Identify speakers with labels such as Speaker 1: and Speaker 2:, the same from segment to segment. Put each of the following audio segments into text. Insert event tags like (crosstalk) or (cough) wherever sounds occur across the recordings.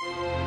Speaker 1: Thank you.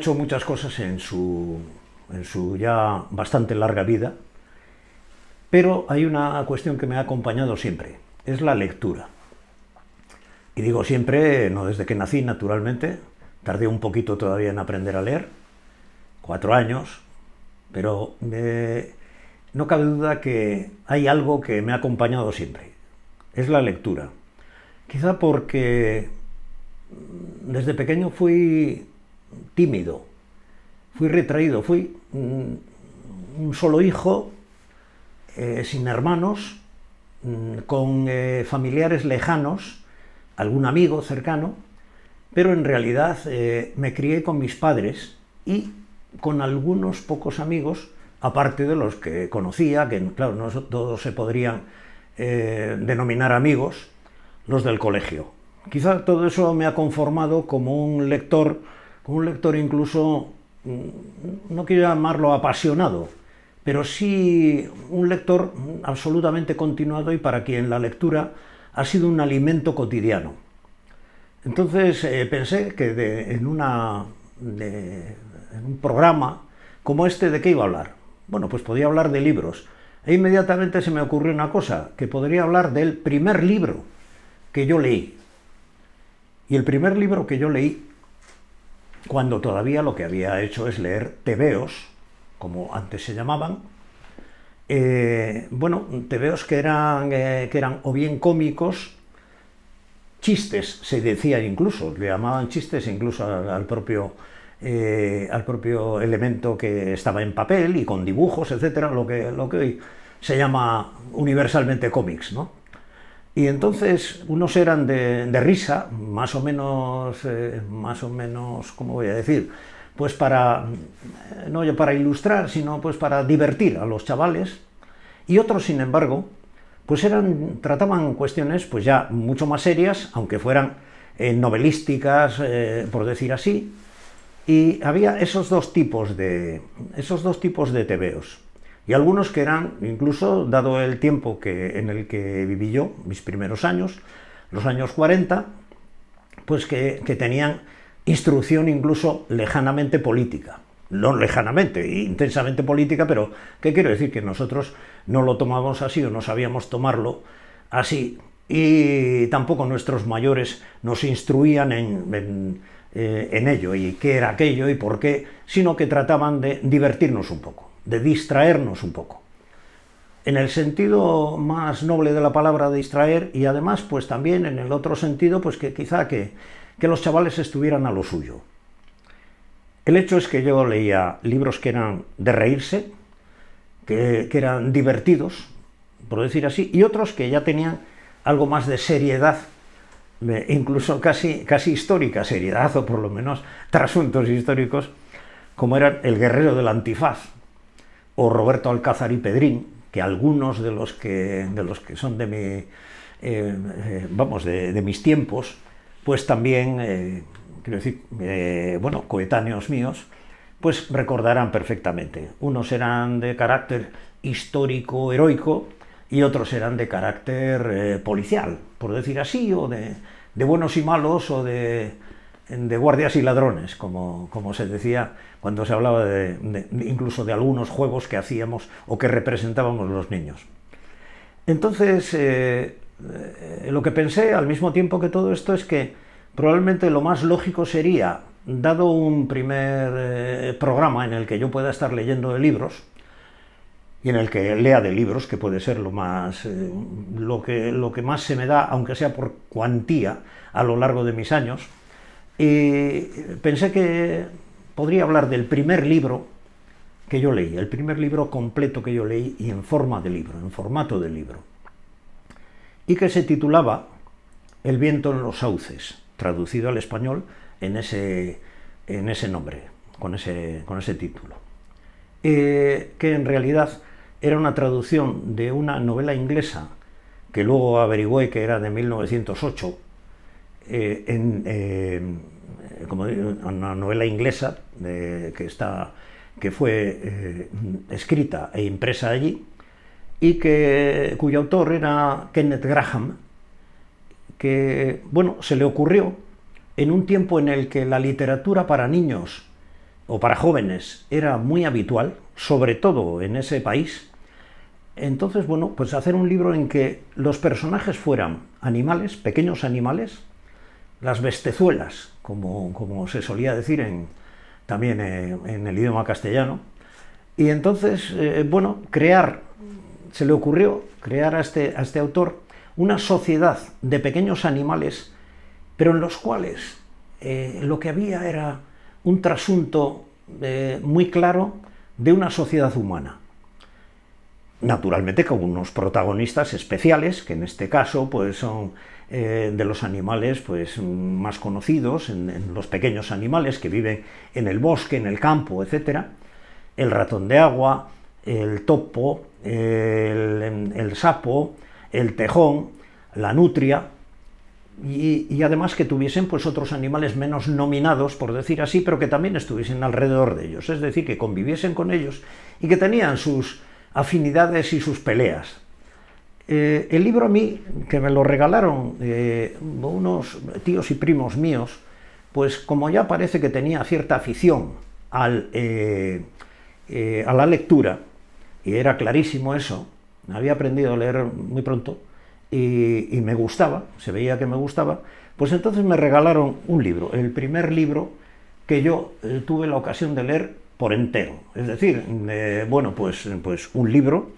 Speaker 1: hecho muchas cosas en su, en su ya bastante larga vida, pero hay una cuestión que me ha acompañado siempre, es la lectura. Y digo siempre, no desde que nací, naturalmente, tardé un poquito todavía en aprender a leer, cuatro años, pero no cabe duda que hay algo que me ha acompañado siempre, es la lectura. Quizá porque mm, desde pequeño fui tímido, fui retraído, fui un solo hijo, eh, sin hermanos, mm, con eh, familiares lejanos, algún amigo cercano, pero en realidad eh, me crié con mis padres y con algunos pocos amigos, aparte de los que conocía, que claro, no todos se podrían denominar amigos, los del colegio. Quizá todo eso me ha conformado como un lector un lector incluso, mm, no quiero llamarlo apasionado, pero sí un lector absolutamente continuado y para quien la lectura ha sido un alimento cotidiano. Entonces eh, pensé que en, una, en un programa como este, ¿de qué iba a hablar? Bueno, pues podía hablar de libros. E inmediatamente se me ocurrió una cosa, que podría hablar del primer libro que yo leí. Y el primer libro que yo leí cuando todavía lo que había hecho es leer tebeos, como antes se llamaban, eh, bueno, tebeos que eran, eh, que eran o bien cómicos, chistes, se decía incluso, le llamaban chistes incluso al, propio, eh, al propio elemento que estaba en papel y con dibujos, etcétera, lo que, lo que hoy se llama universalmente cómics, ¿no? Y entonces unos eran de, risa, más o menos, eh, más o menos, ¿cómo voy a decir? Pues para, no para ilustrar, sino pues para divertir a los chavales. Y otros, sin embargo, pues eran, trataban cuestiones pues ya mucho más serias, aunque fueran eh, novelísticas, eh, por decir así. Y había esos dos tipos de, esos dos tipos de tebeos y algunos que eran, incluso dado el tiempo que, en el que viví yo, mis primeros años, los años 40, pues que, tenían instrucción incluso lejanamente política. No lejanamente, intensamente política, pero ¿qué quiero decir? Que nosotros no lo tomábamos así o no sabíamos tomarlo así. Y tampoco nuestros mayores nos instruían en, eh, en ello y qué era aquello y por qué, sino que trataban de divertirnos un poco de distraernos un poco. En el sentido más noble de la palabra distraer y además pues también en el otro sentido pues que quizá que, los chavales estuvieran a lo suyo. El hecho es que yo leía libros que eran de reírse, que, que eran divertidos, por decir así, y otros que ya tenían algo más de seriedad incluso casi, casi histórica seriedad, o por lo menos trasuntos históricos, como era el guerrero del antifaz, o Roberto Alcázar y Pedrín, que algunos de los que, de los que son de eh, eh, vamos, de, mis tiempos, pues también, eh, quiero decir, bueno, coetáneos míos, pues recordarán perfectamente. Unos eran de carácter histórico, heroico, y otros eran de carácter policial, por decir así, o de, de buenos y malos, o de, de guardias y ladrones, como, se decía cuando se hablaba de, incluso de algunos juegos que hacíamos o que representábamos los niños. Entonces, eh, eh, lo que pensé al mismo tiempo que todo esto es que probablemente lo más lógico sería, dado un primer eh, programa en el que yo pueda estar leyendo de libros, y en el que lea de libros, que puede ser lo más lo, que, lo que más se me da, aunque sea por cuantía, a lo largo de mis años, y pensé que podría hablar del primer libro que yo leí, el primer libro completo que yo leí y en forma de libro, en formato de libro, y que se titulaba El viento en los sauces, traducido al español en ese, en ese nombre, con ese, con ese título, eh, que en realidad era una traducción de una novela inglesa que luego averigüé que era de 1908 eh, en, eh, una novela inglesa eh, que, está, que fue escrita e impresa allí y que, cuyo autor era Kenneth Graham, que bueno, se le ocurrió en un tiempo en el que la literatura para niños o para jóvenes era muy habitual, sobre todo en ese país, entonces, bueno, pues hacer un libro en que los personajes fueran animales, pequeños animales, las bestezuelas, como, como se solía decir también en, el idioma castellano. Y entonces, eh, bueno, crear, se le ocurrió crear a este, a este autor una sociedad de pequeños animales, pero en los cuales eh, lo que había era un trasunto eh, muy claro de una sociedad humana. Naturalmente con unos protagonistas especiales, que en este caso pues, son eh, de los animales pues, más conocidos, en, los pequeños animales que viven en el bosque, en el campo, etcétera El ratón de agua, el topo, el, sapo, el tejón, la nutria, y, y, además que tuviesen pues otros animales menos nominados, por decir así, pero que también estuviesen alrededor de ellos, es decir, que conviviesen con ellos y que tenían sus afinidades y sus peleas. Eh, el libro a mí, que me lo regalaron eh, unos tíos y primos míos, pues como ya parece que tenía cierta afición eh, a la lectura, y era clarísimo eso, había aprendido a leer muy pronto, y, y, me gustaba, se veía que me gustaba, pues entonces me regalaron un libro, el primer libro que yo tuve la ocasión de leer por entero. Es decir, bueno, pues, pues un libro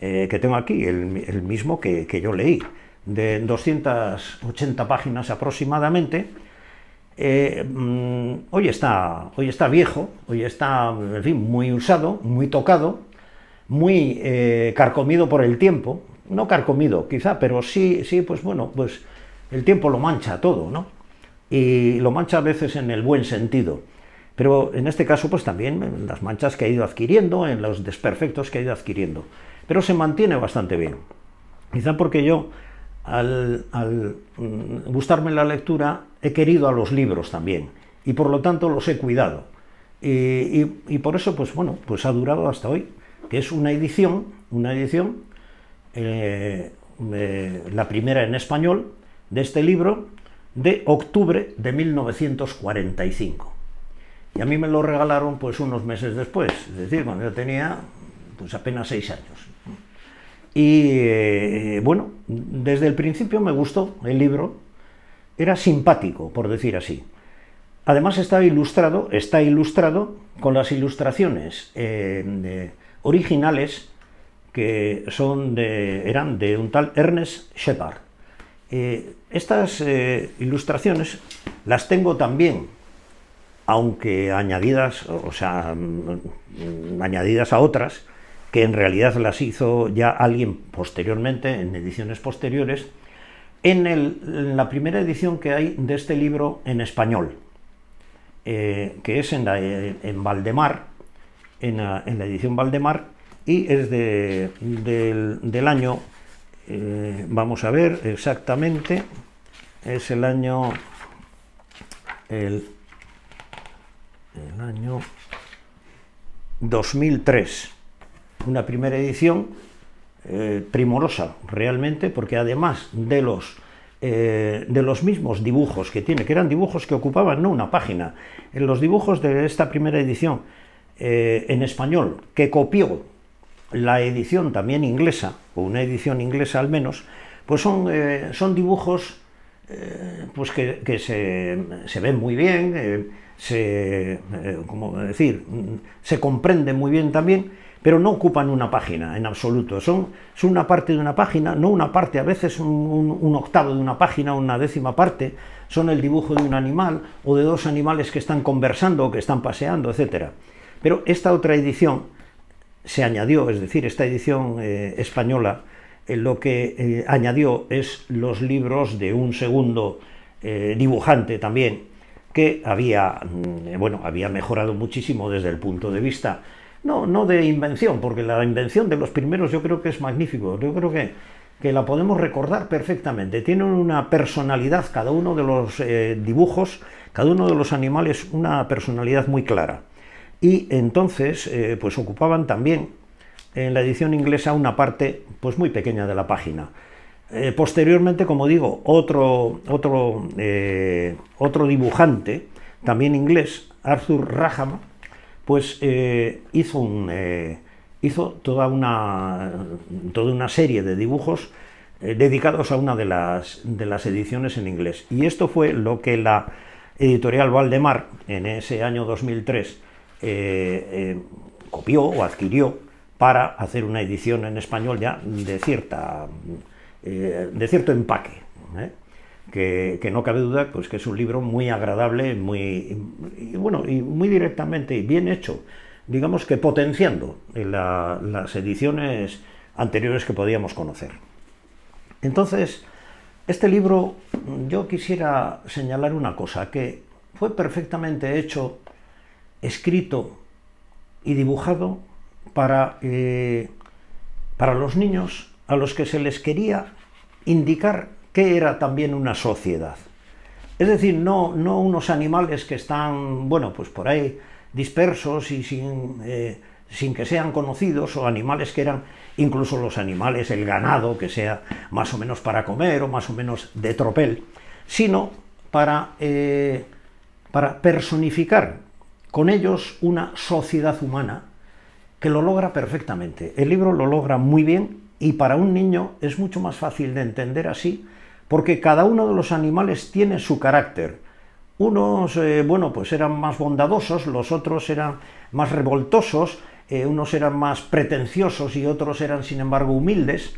Speaker 1: eh, que tengo aquí, el, mismo que, yo leí, de 280 páginas aproximadamente. Eh, mm, hoy, está, hoy está viejo, hoy está, muy usado, muy tocado, muy eh, carcomido por el tiempo, no carcomido quizá, pero sí, sí, pues bueno, pues el tiempo lo mancha todo, ¿no? Y lo mancha a veces en el buen sentido. Pero en este caso, pues también en las manchas que ha ido adquiriendo, en los desperfectos que ha ido adquiriendo pero se mantiene bastante bien. Quizá porque yo, al, mm, gustarme la lectura, he querido a los libros también, y por lo tanto los he cuidado. Y, por eso, pues bueno, pues ha durado hasta hoy, que es una edición, una edición, eh, la primera en español, de este libro, de octubre de 1945. Y a mí me lo regalaron pues unos meses después, es decir, cuando yo tenía pues apenas seis años. Y eh, bueno, desde el principio me gustó el libro, era simpático, por decir así. Además está ilustrado, está ilustrado con las ilustraciones eh, originales que son de, eran de un tal Ernest Shepard. Eh, estas ilustraciones las tengo también, aunque añadidas, o sea, mm, añadidas a otras, que en realidad las hizo ya alguien posteriormente, en ediciones posteriores, en, la primera edición que hay de este libro en español, eh, que es en, eh, en Valdemar, en la, edición Valdemar, y es del, año, eh, vamos a ver exactamente, es el año, el, el año 2003 una primera edición eh, primorosa realmente, porque además de los, eh, de los mismos dibujos que tiene, que eran dibujos que ocupaban no una página, en eh, los dibujos de esta primera edición en español, que copió la edición también inglesa, o una edición inglesa al menos, pues son, son dibujos pues que, se, ven muy bien, se, decir? Mm, se comprenden muy bien también, pero no ocupan una página en absoluto. Son, una parte de una página, no una parte, a veces un, octavo de una página, una décima parte, son el dibujo de un animal o de dos animales que están conversando o que están paseando, etc. Pero esta otra edición se añadió, es decir, esta edición eh, española lo que eh, añadió es los libros de un segundo eh, dibujante también, que había, mm, bueno, había mejorado muchísimo desde el punto de vista no, no de invención, porque la invención de los primeros yo creo que es magnífico, yo creo que, que la podemos recordar perfectamente. Tienen una personalidad, cada uno de los eh, dibujos, cada uno de los animales, una personalidad muy clara. Y entonces, eh, pues ocupaban también en la edición inglesa una parte pues muy pequeña de la página. Eh, posteriormente, como digo, otro, otro, otro dibujante, también inglés, Arthur Raham, pues eh, hizo, eh, hizo toda una, toda una serie de dibujos eh, dedicados a una de las, ediciones en inglés. Y esto fue lo que la editorial Valdemar, en ese año 2003, copió o adquirió para hacer una edición en español ya de, cierta, de cierto empaque que, no cabe duda pues que es un libro muy agradable, muy bueno, y muy directamente y bien hecho, digamos que potenciando las ediciones anteriores que podíamos conocer. Entonces, este libro yo quisiera señalar una cosa, que fue perfectamente hecho, escrito y dibujado para, eh, para los niños a los que se les quería indicar que era también una sociedad. Es decir, no, no unos animales que están, bueno, pues por ahí dispersos y eh, sin, que sean conocidos, o animales que eran, incluso los animales, el ganado, que sea más o menos para comer o más o menos de tropel, sino para, eh, para personificar con ellos una sociedad humana que lo logra perfectamente. El libro lo logra muy bien y para un niño es mucho más fácil de entender así porque cada uno de los animales tiene su carácter. Unos, eh, bueno, pues eran más bondadosos, los otros eran más revoltosos, eh, unos eran más pretenciosos y otros eran, sin embargo, humildes,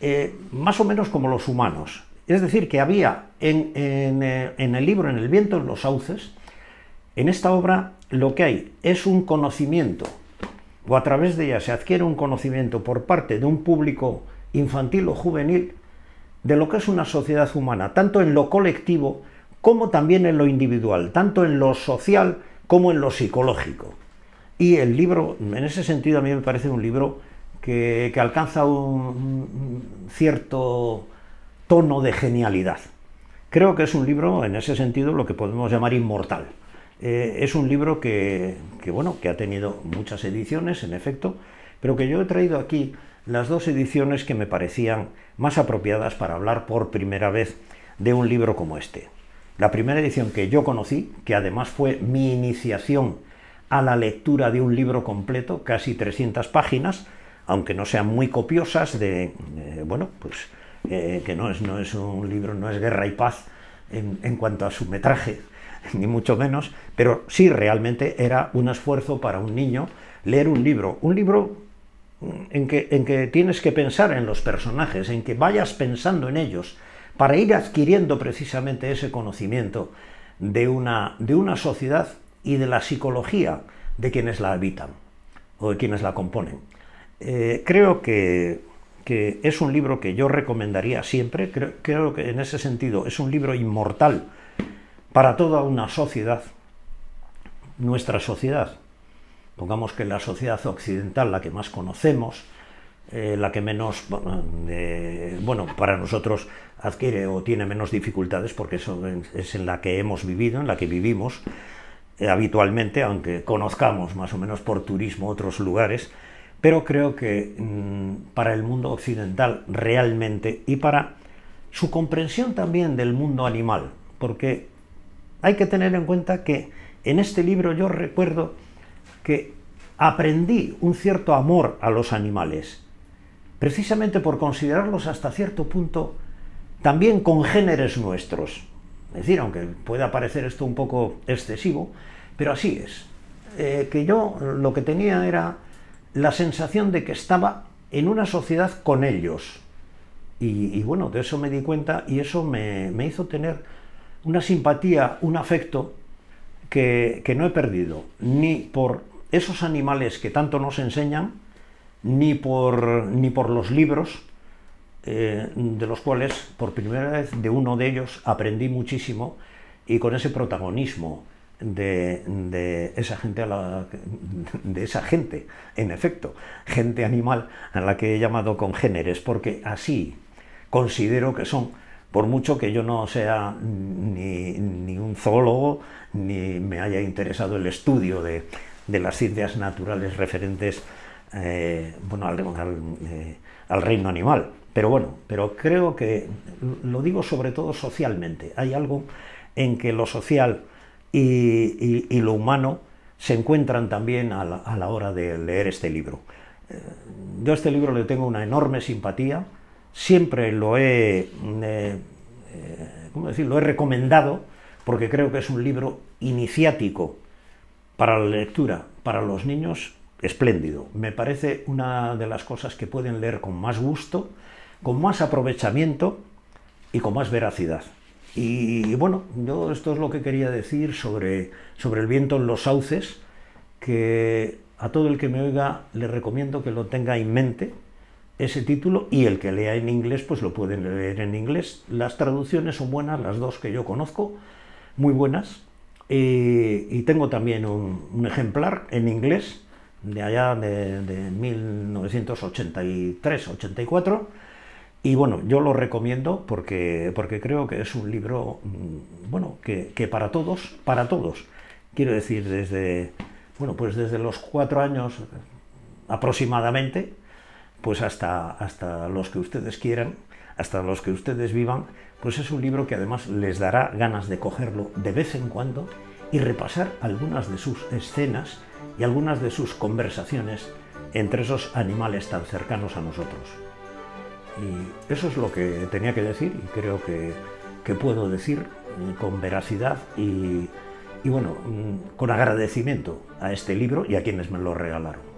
Speaker 1: eh, más o menos como los humanos. Es decir, que había en, en el libro, en el viento, en los sauces, en esta obra lo que hay es un conocimiento, o a través de ella se adquiere un conocimiento por parte de un público infantil o juvenil de lo que es una sociedad humana, tanto en lo colectivo como también en lo individual, tanto en lo social como en lo psicológico. Y el libro, en ese sentido, a mí me parece un libro que, alcanza un cierto tono de genialidad. Creo que es un libro, en ese sentido, lo que podemos llamar inmortal. Eh, es un libro que, que, bueno, que ha tenido muchas ediciones, en efecto, pero que yo he traído aquí las dos ediciones que me parecían más apropiadas para hablar por primera vez de un libro como este. La primera edición que yo conocí, que además fue mi iniciación a la lectura de un libro completo, casi 300 páginas, aunque no sean muy copiosas, de, eh, bueno, pues eh, que no es, no es un libro, no es guerra y paz en, en cuanto a su metraje, (laughs) ni mucho menos, pero sí realmente era un esfuerzo para un niño leer un libro, un libro en que, tienes que pensar en los personajes, en que vayas pensando en ellos, para ir adquiriendo precisamente ese conocimiento de una, sociedad y de la psicología de quienes la habitan o de quienes la componen. Eh, creo que, es un libro que yo recomendaría siempre, creo que en ese sentido es un libro inmortal para toda una sociedad, nuestra sociedad, pongamos que la sociedad occidental, la que más conocemos, eh, la que menos, eh, bueno, para nosotros adquiere o tiene menos dificultades, porque eso es en la que hemos vivido, en la que vivimos eh, habitualmente, aunque conozcamos más o menos por turismo otros lugares, pero creo que mm, para el mundo occidental realmente y para su comprensión también del mundo animal, porque hay que tener en cuenta que en este libro yo recuerdo que aprendí un cierto amor a los animales, precisamente por considerarlos hasta cierto punto también congéneres nuestros. Es decir, aunque pueda parecer esto un poco excesivo, pero así es. Eh, que yo lo que tenía era la sensación de que estaba en una sociedad con ellos. Y, bueno, de eso me di cuenta y eso me, me hizo tener una simpatía, un afecto que, que, no he perdido, ni por esos animales que tanto nos enseñan, ni por, ni por los libros, eh, de los cuales por primera vez de uno de ellos aprendí muchísimo y con ese protagonismo de, esa gente a la, de esa gente, en efecto, gente animal a la que he llamado congéneres, porque así considero que son, por mucho que yo no sea ni, ni un zoólogo, ni me haya interesado el estudio de, de las ciencias naturales referentes eh, bueno, eh, al, reino animal. Pero bueno, pero creo que lo digo sobre todo socialmente. Hay algo en que lo social y, lo humano se encuentran también a la, hora de leer este libro. Eh, yo a este libro le tengo una enorme simpatía, siempre lo he, lo he recomendado porque creo que es un libro iniciático para la lectura, para los niños, espléndido. Me parece una de las cosas que pueden leer con más gusto, con más aprovechamiento y con más veracidad. Y, bueno, yo esto es lo que quería decir sobre, sobre el viento en los sauces, que a todo el que me oiga le recomiendo que lo tenga en mente ese título y el que lea en inglés pues lo pueden leer en inglés. Las traducciones son buenas, las dos que yo conozco, muy buenas, y, tengo también un, ejemplar en inglés de allá de, 1983-84. Y bueno, yo lo recomiendo porque, porque creo que es un libro, mm, bueno, que, que para todos, para todos. Quiero decir, desde, bueno, pues desde los cuatro años aproximadamente, pues hasta, hasta los que ustedes quieran, hasta los que ustedes vivan, pues es un libro que además les dará ganas de cogerlo de vez en cuando y repasar algunas de sus escenas y algunas de sus conversaciones entre esos animales tan cercanos a nosotros. Y eso es lo que tenía que decir y creo que, puedo decir eh, con veracidad y bueno, mm, con agradecimiento a este libro y a quienes me lo regalaron.